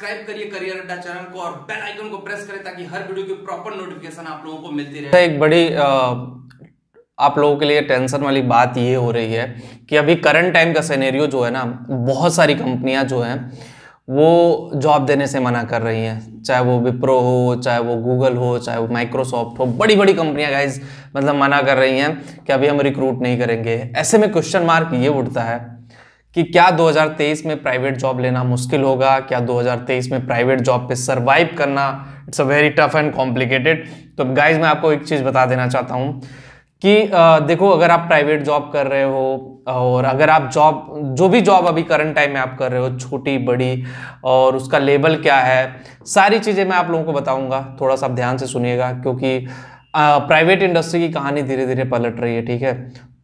subscribe करिए career अड्डा channel को और बेल आइकन को प्रेस करें ताकि हर वीडियो की प्रॉपर नोटिफिकेशन आप लोगों को मिलती रहे तो एक बड़ी आप लोगों के लिए टेंशन वाली बात ये हो रही है कि अभी करंट टाइम का सिनेरियो जो है ना बहुत सारी कंपनियां जो हैं वो जॉब देने से मना कर रही हैं चाहे वो विप्रो हो चाहे वो गूगल हो चाहे वो माइक्रोसॉफ्ट हो बड़ी बड़ी कंपनियां गाइज मतलब मना कर रही हैं कि अभी हम रिक्रूट नहीं करेंगे ऐसे में क्वेश्चन मार्क ये उठता है कि क्या 2023 में प्राइवेट जॉब लेना मुश्किल होगा क्या 2023 में प्राइवेट जॉब पे सरवाइव करना it's a very tough and complicated तो गाइज मैं आपको एक चीज़ बता देना चाहता हूँ कि आ, देखो अगर आप प्राइवेट जॉब कर रहे हो और अगर आप जॉब जो भी जॉब अभी करंट टाइम में आप कर रहे हो छोटी बड़ी और उसका लेबल क्या है सारी चीज़ें मैं आप लोगों को बताऊंगा थोड़ा सा आप ध्यान से सुनिएगा क्योंकि प्राइवेट इंडस्ट्री की कहानी धीरे धीरे पलट रही है ठीक है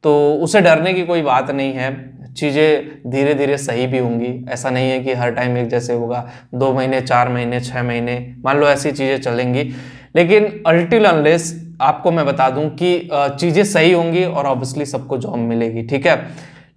तो उसे डरने की कोई बात नहीं है चीज़ें धीरे धीरे सही भी होंगी ऐसा नहीं है कि हर टाइम एक जैसे होगा दो महीने चार महीने छः महीने मान लो ऐसी चीज़ें चलेंगी लेकिन अल्टिल अनलेस आपको मैं बता दूं कि चीज़ें सही होंगी और ऑब्वियसली सबको जॉब मिलेगी ठीक है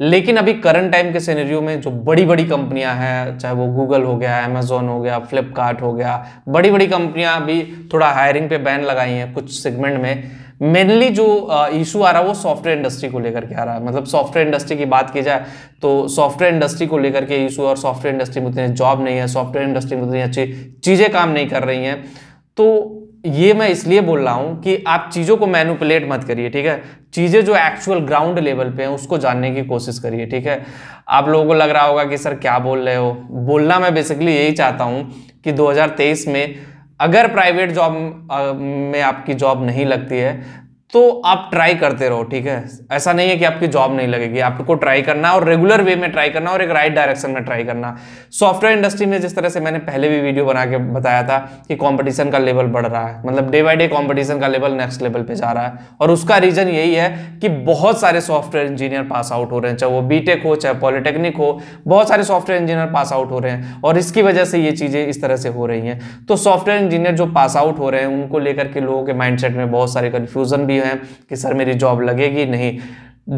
लेकिन अभी करंट टाइम के सिनेरियो में जो बड़ी बड़ी कंपनियां हैं चाहे वो गूगल हो गया अमेजोन हो गया फ्लिपकार्ट हो गया बड़ी बड़ी कंपनियां अभी थोड़ा हायरिंग पे बैन लगाई हैं कुछ सेगमेंट में मेनली जो इशू आ रहा है वो सॉफ्टवेयर इंडस्ट्री को लेकर के आ रहा है मतलब सॉफ्टवेयर इंडस्ट्री की बात की जाए तो सॉफ्टवेयर इंडस्ट्री को लेकर के इशू और सॉफ्टवेयर इंडस्ट्री में उतनी जॉब नहीं है सॉफ्टवेयर इंडस्ट्री में उतनी अच्छी चीज़ें काम नहीं कर रही हैं तो ये मैं इसलिए बोल रहा हूँ कि आप चीज़ों को मैनुपलेट मत करिए ठीक है चीज़ें जो एक्चुअल ग्राउंड लेवल पे हैं उसको जानने की कोशिश करिए ठीक है आप लोगों को लग रहा होगा कि सर क्या बोल रहे हो बोलना मैं बेसिकली यही चाहता हूँ कि 2023 में अगर प्राइवेट जॉब में आपकी जॉब नहीं लगती है तो आप ट्राई करते रहो ठीक है ऐसा नहीं है कि आपकी जॉब नहीं लगेगी आपको ट्राई करना और रेगुलर वे में ट्राई करना और एक राइट डायरेक्शन में ट्राई करना सॉफ्टवेयर इंडस्ट्री में जिस तरह से मैंने पहले भी वीडियो बना के बताया था कि कंपटीशन का लेवल बढ़ रहा है मतलब डे बाय डे कंपटीशन का लेवल नेक्स्ट लेवल पे जा रहा है और उसका रीजन यही है कि बहुत सारे सॉफ्टवेयर इंजीनियर पास आउट हो रहे हैं चाहे वो बी हो चाहे पॉलिटेक्निक हो बहुत सारे सॉफ्टवेयर इंजीनियर पास आउट हो रहे हैं और इसकी वजह से ये चीज़ें इस तरह से हो रही हैं तो सॉफ्टवेयर इंजीनियर जो पास आउट हो रहे हैं उनको लेकर के लोगों के माइंड में बहुत सारे कन्फ्यूजन भी भी हैं कि सर मेरी जॉब लगेगी नहीं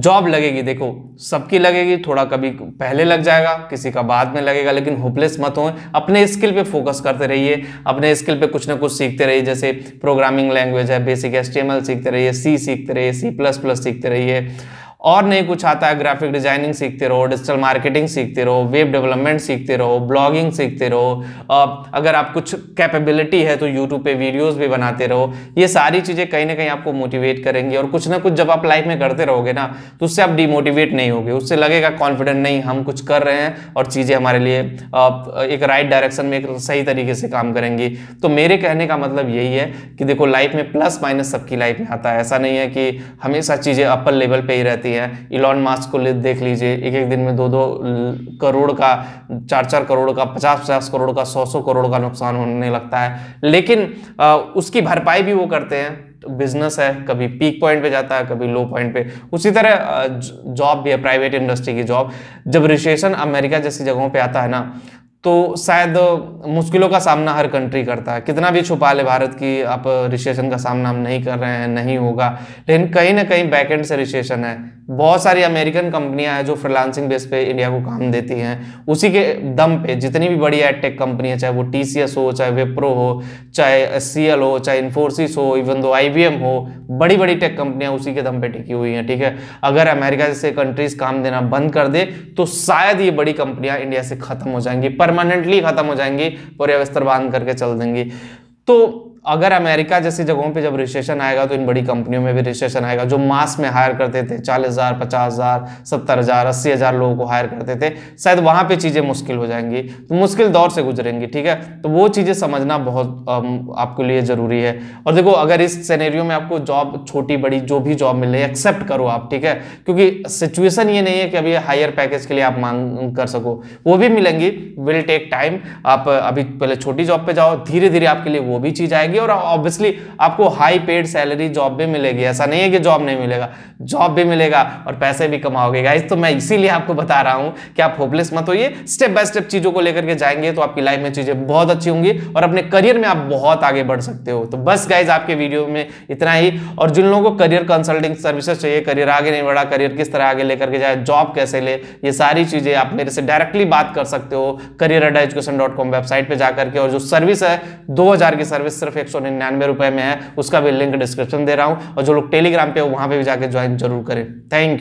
जॉब लगेगी देखो सबकी लगेगी थोड़ा कभी पहले लग जाएगा किसी का बाद में लगेगा लेकिन होपलेस मत हो अपने स्किल पे फोकस करते रहिए अपने स्किल पे कुछ ना कुछ सीखते रहिए जैसे प्रोग्रामिंग लैंग्वेज है बेसिक एस सीखते रहिए सी सीखते रहिए सी प्लस प्लस सीखते रहिए और नहीं कुछ आता है ग्राफिक डिजाइनिंग सीखते रहो डिजिटल मार्केटिंग सीखते रहो वेब डेवलपमेंट सीखते रहो ब्लॉगिंग सीखते रहो अगर आप कुछ कैपेबिलिटी है तो यूट्यूब पे वीडियोस भी बनाते रहो ये सारी चीज़ें कहीं ना कहीं आपको मोटिवेट करेंगी और कुछ ना कुछ जब आप लाइफ में करते रहोगे ना तो उससे आप डिमोटिवेट नहीं होगे उससे लगेगा कॉन्फिडेंट नहीं हम कुछ कर रहे हैं और चीज़ें हमारे लिए एक राइट डायरेक्शन में एक सही तरीके से काम करेंगी तो मेरे कहने का मतलब यही है कि देखो लाइफ में प्लस माइनस सबकी लाइफ में आता है ऐसा नहीं है कि हमेशा चीज़ें अपर लेवल पर ही रहती सकती है इलॉन मास्क को देख लीजिए एक एक दिन में दो दो करोड़ का चार चार करोड़ का पचास पचास करोड़ का सौ सौ करोड़ का नुकसान होने लगता है लेकिन आ, उसकी भरपाई भी वो करते हैं तो बिजनेस है कभी पीक पॉइंट पे जाता है कभी लो पॉइंट पे उसी तरह जॉब भी है प्राइवेट इंडस्ट्री की जॉब जब रिसेशन अमेरिका जैसी जगहों पे आता है ना तो शायद मुश्किलों का सामना हर कंट्री करता है कितना भी छुपा ले भारत की आप रिसेशन का सामना हम नहीं कर रहे हैं नहीं होगा लेकिन कहीं ना कहीं बैकेंड से रिसेशन है बहुत सारी अमेरिकन कंपनियां हैं जो फ्रीलांसिंग बेस पे इंडिया को काम देती हैं उसी के दम पे जितनी भी बड़ी एडटेक है चाहे वो टी हो चाहे विप्रो हो चाहे सी हो चाहे इन्फोर्सिस हो इवन दो आई हो बड़ी बड़ी टेक कंपनियां उसी के दम पे टिकी हुई हैं ठीक है अगर अमेरिका जैसे कंट्रीज काम देना बंद कर दे तो शायद ये बड़ी कंपनियां इंडिया से खत्म हो जाएंगी पर परमानेंटली खत्म हो जाएंगी पूरे अवस्तर बांध करके चल देंगी तो अगर अमेरिका जैसी जगहों पे जब रिसेशन आएगा तो इन बड़ी कंपनियों में भी रिसेशन आएगा जो मास में हायर करते थे चालीस हज़ार पचास हज़ार सत्तर हज़ार अस्सी हज़ार लोगों को हायर करते थे शायद वहां पे चीज़ें मुश्किल हो जाएंगी तो मुश्किल दौर से गुजरेंगी ठीक है तो वो चीज़ें समझना बहुत आपके लिए ज़रूरी है और देखो अगर इस सैनेरियो में आपको जॉब छोटी बड़ी जो भी जॉब मिले एक्सेप्ट करो आप ठीक है क्योंकि सिचुएसन ये नहीं है कि अभी हायर पैकेज के लिए आप मांग कर सको वो भी मिलेंगी विल टेक टाइम आप अभी पहले छोटी जॉब पर जाओ धीरे धीरे आपके लिए वो भी चीज़ आएगी मिलेगी और ऑब्वियसली आपको हाई पेड सैलरी जॉब भी मिलेगी ऐसा नहीं है कि जॉब नहीं मिलेगा जॉब भी मिलेगा और पैसे भी कमाओगे गाइज तो मैं इसीलिए आपको बता रहा हूं कि आप होपलेस मत होइए स्टेप बाय स्टेप चीज़ों को लेकर के जाएंगे तो आपकी लाइफ में चीज़ें बहुत अच्छी होंगी और अपने करियर में आप बहुत आगे बढ़ सकते हो तो बस गाइज आपके वीडियो में इतना ही और जिन लोगों को करियर कंसल्टिंग सर्विसेज चाहिए करियर आगे नहीं बढ़ा करियर किस तरह आगे लेकर के जाए जॉब कैसे ले ये सारी चीज़ें आप मेरे से डायरेक्टली बात कर सकते हो करियर अड्डा एजुकेशन डॉट कॉम वेबसाइट पर जाकर के और जो सर्विस है दो की सर्विस सिर्फ एक सौ निन्यानवे रुपए में है उसका भी लिंक डिस्क्रिप्शन दे रहा हूँ और जो लोग टेलीग्राम पे हो वहाँ पे भी जाकर ज्वाइन जरूर करें थैंक